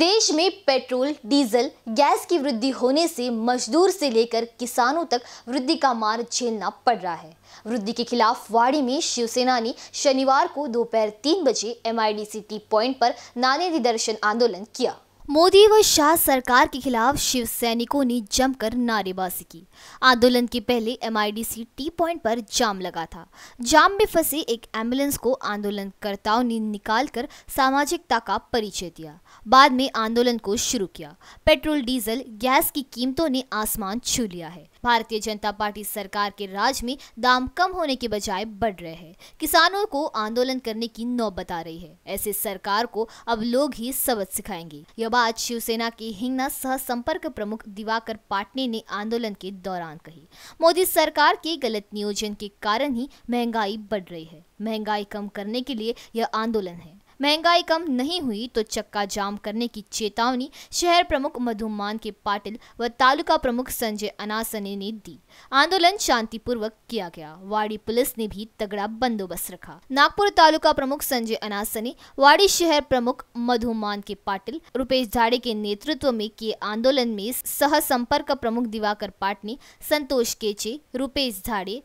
देश में petrol diesel gas की वृद्धि होने से मजदूर से लेकर किसानों तक वृद्धि का मार झेलना पड़ रहा है वृद्धि के खिलाफ वाड़ी में शिवसेना ने शनिवार को दोपहर तीन बजे एमआईडीसी टी पॉइंट पर नाने निदर्शन आंदोलन किया मोदी व शाह सरकार के खिलाफ शिव सैनिकों ने जमकर नारेबाजी की आंदोलन के पहले एमआईडीसी टी पॉइंट पर जाम लगा था जाम में फंसे एक एम्बुलेंस को आंदोलनकर्ताओं ने निकालकर सामाजिकता का परिचय दिया बाद में आंदोलन को शुरू किया पेट्रोल डीजल गैस की कीमतों ने आसमान छू लिया है भारतीय जनता पार्टी सरकार के राज में दाम कम होने के बजाय बढ़ रहे हैं किसानों को आंदोलन करने की नौबत बता रही है ऐसे सरकार को अब लोग ही सबक सिखाएंगे यह बात शिवसेना के हिंगना सह संपर्क प्रमुख दिवाकर पाटने ने आंदोलन के दौरान कही मोदी सरकार के गलत नियोजन के कारण ही महंगाई बढ़ रही है महंगाई कम करने के लिए यह आंदोलन है महंगाई कम नहीं हुई तो चक्का जाम करने की चेतावनी शहर प्रमुख मधुमान के पाटिल व तालुका प्रमुख संजय अनासने ने दी आंदोलन शांतिपूर्वक किया गया वाड़ी पुलिस ने भी तगड़ा बंदोबस्त रखा नागपुर तालुका प्रमुख संजय अनासने वाड़ी शहर प्रमुख मधुमान के पाटिल रुपेश झाड़े के नेतृत्व में किए आंदोलन में सह संपर्क प्रमुख दिवाकर पाटनी संतोष केचे रूपेश झाड़े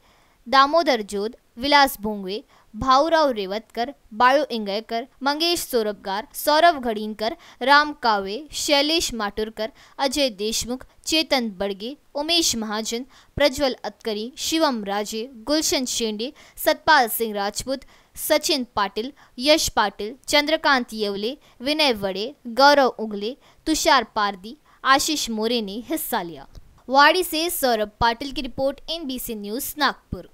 दामोदर जोध विलास भोंगवे भाऊराव रेवतकर बाळू इंगळकर मंगेश सोरबगार सौरभ घडीनकर राम कावे शैलेश माटुरकर अजय देशमुख चेतन बड़गे उमेश महाजन प्रज्वल अतकरी शिवम राजे गुलशन शेंडे सतपाल सिंह राजपूत सचिन पाटिल यश पाटिल चंद्रकांत येवले विनय वड़े गौरव उगले तुषार पारदी आशीष मोरे ने हिस्सा लिया वाड़ी से सौरभ पाटिल की रिपोर्ट एनबीसी न्यूज़ नागपुर